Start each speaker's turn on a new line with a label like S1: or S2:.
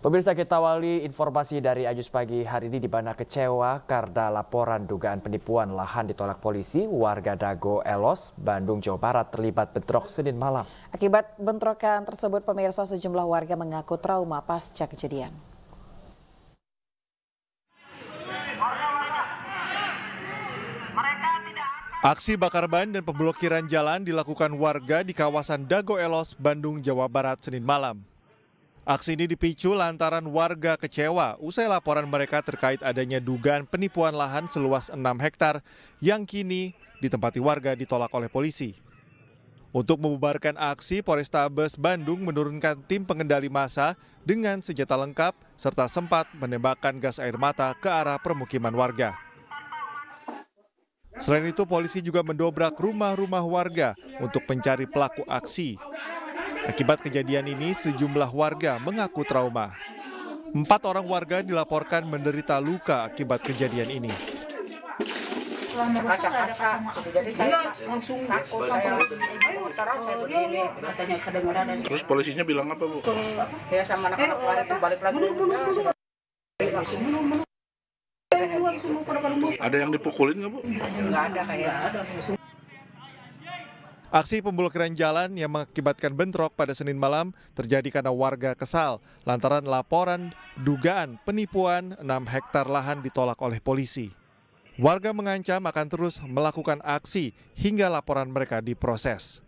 S1: Pemirsa kita awali informasi dari Ajus Pagi hari ini di mana kecewa karena laporan dugaan penipuan lahan ditolak polisi warga Dago Elos, Bandung, Jawa Barat terlibat bentrok Senin malam. Akibat bentrokan tersebut pemirsa sejumlah warga mengaku trauma pasca kejadian. Aksi bakar ban dan pemblokiran jalan dilakukan warga di kawasan Dago Elos, Bandung, Jawa Barat Senin malam. Aksi ini dipicu lantaran warga kecewa usai laporan mereka terkait adanya dugaan penipuan lahan seluas 6 hektar yang kini ditempati warga ditolak oleh polisi. Untuk membubarkan aksi, Polrestabes Bandung menurunkan tim pengendali massa dengan senjata lengkap serta sempat menembakkan gas air mata ke arah permukiman warga. Selain itu, polisi juga mendobrak rumah-rumah warga untuk mencari pelaku aksi. Akibat kejadian ini, sejumlah warga mengaku trauma. Empat orang warga dilaporkan menderita luka akibat kejadian ini. Terus polisinya bilang apa, Bu? Ya sama anak-anak balik lagi. Ada yang dipukulin nggak, Bu? Nggak ada, kayak ada. Aksi pemblokiran jalan yang mengakibatkan bentrok pada Senin malam terjadi karena warga kesal lantaran laporan dugaan penipuan 6 hektar lahan ditolak oleh polisi. Warga mengancam akan terus melakukan aksi hingga laporan mereka diproses.